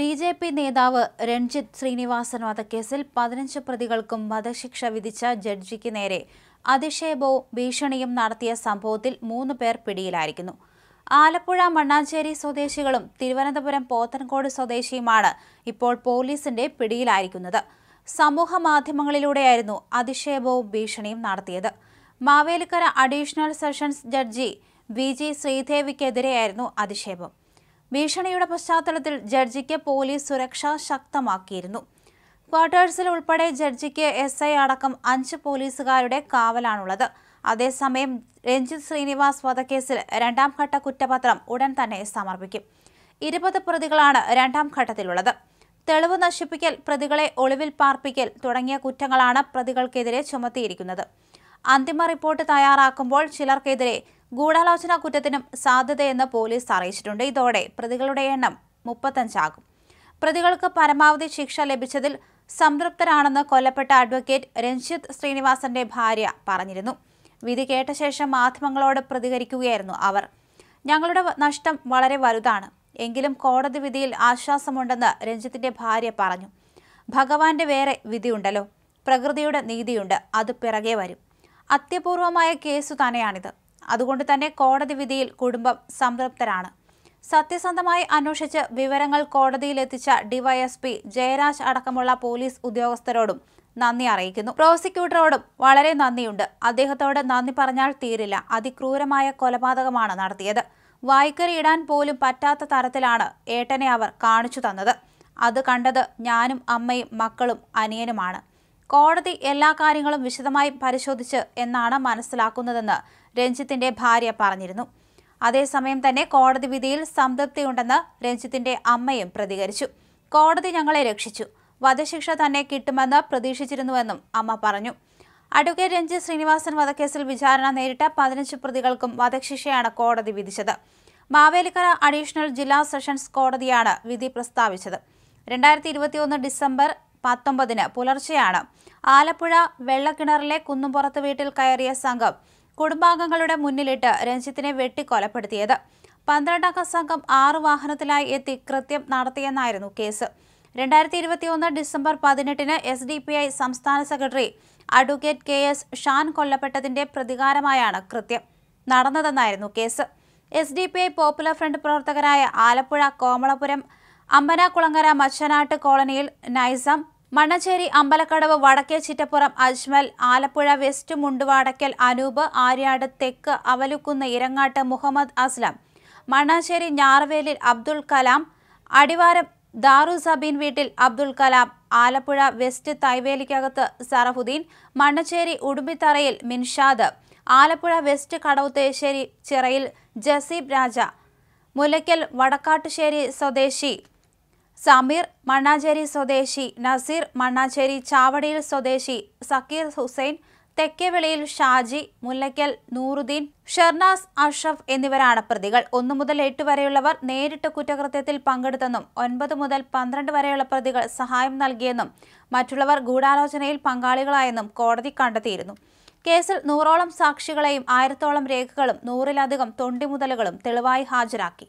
B J P നേതാവ് രൺജിത് ശ്രീനിവാസൻ വധക്കേസിൽ പതിനഞ്ച് പ്രതികൾക്കും വധശിക്ഷ വിധിച്ച ജഡ്ജിക്ക് നേരെ അതിക്ഷേപവും ഭീഷണിയും നടത്തിയ സംഭവത്തിൽ മൂന്ന് പേർ പിടിയിലായിരിക്കുന്നു ആലപ്പുഴ മണ്ണാഞ്ചേരി സ്വദേശികളും തിരുവനന്തപുരം പോത്തൻകോട് സ്വദേശിയുമാണ് ഇപ്പോൾ പോലീസിന്റെ പിടിയിലായിരിക്കുന്നത് സമൂഹ മാധ്യമങ്ങളിലൂടെയായിരുന്നു അതിക്ഷേപവും ഭീഷണിയും നടത്തിയത് Mavelikara additional sessions judge V G ശ്രീദേവിക്കെതിരെയായിരുന്നു അധിക്ഷേപം ഭീഷണിയുടെ പശ്ചാത്തലത്തിൽ ജഡ്ജിക്ക് പോലീസ് സുരക്ഷ ശക്തമാക്കിയിരുന്നു ക്വാർട്ടേഴ്സിൽ ഉൾപ്പെടെ ജഡ്ജിക്ക് എസ് ഐ അടക്കം അഞ്ച് പോലീസുകാരുടെ കാവലാണുള്ളത് അതേസമയം രഞ്ജിത് ശ്രീനിവാസ് വധക്കേസിൽ രണ്ടാം ഘട്ട കുറ്റപത്രം ഉടൻ തന്നെ സമർപ്പിക്കും ഇരുപത് പ്രതികളാണ് രണ്ടാം ഘട്ടത്തിലുള്ളത് തെളിവ് നശിപ്പിക്കൽ പ്രതികളെ ഒളിവിൽ പാർപ്പിക്കൽ തുടങ്ങിയ കുറ്റങ്ങളാണ് പ്രതികൾക്കെതിരെ ചുമത്തിയിരിക്കുന്നത് അന്തിമ റിപ്പോർട്ട് തയ്യാറാക്കുമ്പോൾ ചിലർക്കെതിരെ ഗൂഢാലോചന കുറ്റത്തിനും സാധ്യതയെന്ന് പോലീസ് അറിയിച്ചിട്ടുണ്ട് ഇതോടെ പ്രതികളുടെ എണ്ണം മുപ്പത്തഞ്ചാകും പ്രതികൾക്ക് പരമാവധി ശിക്ഷ ലഭിച്ചതിൽ സംതൃപ്തരാണെന്ന് കൊല്ലപ്പെട്ട അഡ്വക്കേറ്റ് രഞ്ജിത്ത് ശ്രീനിവാസന്റെ ഭാര്യ പറഞ്ഞിരുന്നു വിധി കേട്ട ശേഷം മാധ്യമങ്ങളോട് പ്രതികരിക്കുകയായിരുന്നു അവർ ഞങ്ങളുടെ നഷ്ടം വളരെ വലുതാണ് എങ്കിലും കോടതി വിധിയിൽ ആശ്വാസമുണ്ടെന്ന് രഞ്ജിത്തിന്റെ ഭാര്യ പറഞ്ഞു ഭഗവാന്റെ വേറെ വിധിയുണ്ടല്ലോ പ്രകൃതിയുടെ നീതിയുണ്ട് അത് പിറകെ വരും അത്യപൂർവമായ കേസ് തന്നെയാണിത് അതുകൊണ്ട് തന്നെ കോടതി വിധിയിൽ കുടുംബം സംതൃപ്തരാണ് സത്യസന്ധമായി അന്വേഷിച്ച് വിവരങ്ങൾ എത്തിച്ച ഡിവൈഎസ്പി ജയരാജ് അടക്കമുള്ള പോലീസ് ഉദ്യോഗസ്ഥരോടും നന്ദി അറിയിക്കുന്നു പ്രോസിക്യൂട്ടറോടും വളരെ നന്ദിയുണ്ട് അദ്ദേഹത്തോട് നന്ദി പറഞ്ഞാൽ തീരില്ല അതിക്രൂരമായ കൊലപാതകമാണ് നടത്തിയത് വായ്ക്കറി ഇടാൻ പോലും പറ്റാത്ത തരത്തിലാണ് ഏട്ടനെ അവർ കാണിച്ചു തന്നത് അത് കണ്ടത് ഞാനും അമ്മയും മക്കളും അനിയനുമാണ് കോടതി എല്ലാ കാര്യങ്ങളും വിശദമായി പരിശോധിച്ച് എന്നാണ് മനസ്സിലാക്കുന്നതെന്ന് രഞ്ജിത്തിന്റെ ഭാര്യ പറഞ്ഞിരുന്നു അതേസമയം തന്നെ കോടതി വിധിയിൽ സംതൃപ്തിയുണ്ടെന്ന് രഞ്ജിത്തിന്റെ അമ്മയും പ്രതികരിച്ചു കോടതി ഞങ്ങളെ രക്ഷിച്ചു വധശിക്ഷ തന്നെ കിട്ടുമെന്ന് പ്രതീക്ഷിച്ചിരുന്നുവെന്നും അമ്മ പറഞ്ഞു അഡ്വക്കേറ്റ് രഞ്ജിത് ശ്രീനിവാസൻ വധക്കേസിൽ വിചാരണ നേരിട്ട പതിനഞ്ച് പ്രതികൾക്കും വധശിക്ഷയാണ് കോടതി വിധിച്ചത് മാവേലിക്കര അഡീഷണൽ ജില്ലാ സെഷൻസ് കോടതിയാണ് വിധി പ്രസ്താവിച്ചത് രണ്ടായിരത്തി ഡിസംബർ പത്തൊമ്പതിന് പുലർച്ചെയാണ് ആലപ്പുഴ വെള്ളക്കിണറിലെ കുന്നുംപുറത്ത് വീട്ടിൽ കയറിയ സംഘം കുടുംബാംഗങ്ങളുടെ മുന്നിലിട്ട് രഞ്ജിത്തിനെ വെട്ടിക്കൊലപ്പെടുത്തിയത് പന്ത്രണ്ടംഗ സംഘം ആറ് വാഹനത്തിലായി എത്തി കൃത്യം നടത്തിയെന്നായിരുന്നു കേസ് രണ്ടായിരത്തി ഒന്ന് ഡിസംബർ പതിനെട്ടിന് എസ് ഡി പി ഐ സംസ്ഥാന secretary advocate K S Shan കൊല്ലപ്പെട്ടതിന്റെ പ്രതികാരമായാണ് കൃത്യം നടന്നതെന്നായിരുന്നു case S D P I Popular Front പ്രവർത്തകരായ ആലപ്പുഴ കോമളപുരം അമ്പനാകുളങ്ങര മച്ചനാട്ട് കോളനിയിൽ നൈസം മണ്ണച്ചേരി അമ്പലക്കടവ് വടക്കേ ചിറ്റപ്പുറം അജ്മൽ ആലപ്പുഴ വെസ്റ്റ് മുണ്ടുവാടക്കൽ അനൂപ് ആര്യാട് തെക്ക് അവലുക്കുന്ന് ഇരങ്ങാട്ട് മുഹമ്മദ് അസ്ലം മണ്ണാശ്ശേരി ഞാറവേലിൽ അബ്ദുൾ കലാം അടിവാരം ദാറു സബീൻ വീട്ടിൽ അബ്ദുൾ കലാം ആലപ്പുഴ വെസ്റ്റ് തൈവേലിക്കകത്ത് സറഫുദ്ദീൻ മണ്ണച്ചേരി ഉടുമ്പിത്തറയിൽ മിൻഷാദ് ആലപ്പുഴ വെസ്റ്റ് കടവുത്തേശ്ശേരി ചിറയിൽ ജസീബ് രാജ മുലയ്ക്കൽ വടക്കാട്ടുശ്ശേരി സ്വദേശി സമീർ മണ്ണാഞ്ചേരി സ്വദേശി നസീർ മണ്ണാഞ്ചേരി ചാവടിയിൽ സ്വദേശി സക്കീർ ഹുസൈൻ തെക്കേവിളിയിൽ ഷാജി മുല്ലയ്ക്കൽ നൂറുദ്ദീൻ ഷെർനാസ് അഷ്റഫ് എന്നിവരാണ് പ്രതികൾ ഒന്നു മുതൽ എട്ട് വരെയുള്ളവർ നേരിട്ട് കുറ്റകൃത്യത്തിൽ പങ്കെടുത്തെന്നും ഒൻപത് മുതൽ പന്ത്രണ്ട് വരെയുള്ള പ്രതികൾ സഹായം നൽകിയെന്നും മറ്റുള്ളവർ ഗൂഢാലോചനയിൽ പങ്കാളികളായെന്നും കോടതി കണ്ടെത്തിയിരുന്നു കേസിൽ നൂറോളം സാക്ഷികളെയും ആയിരത്തോളം രേഖകളും നൂറിലധികം തൊണ്ടിമുതലുകളും തെളിവായി ഹാജരാക്കി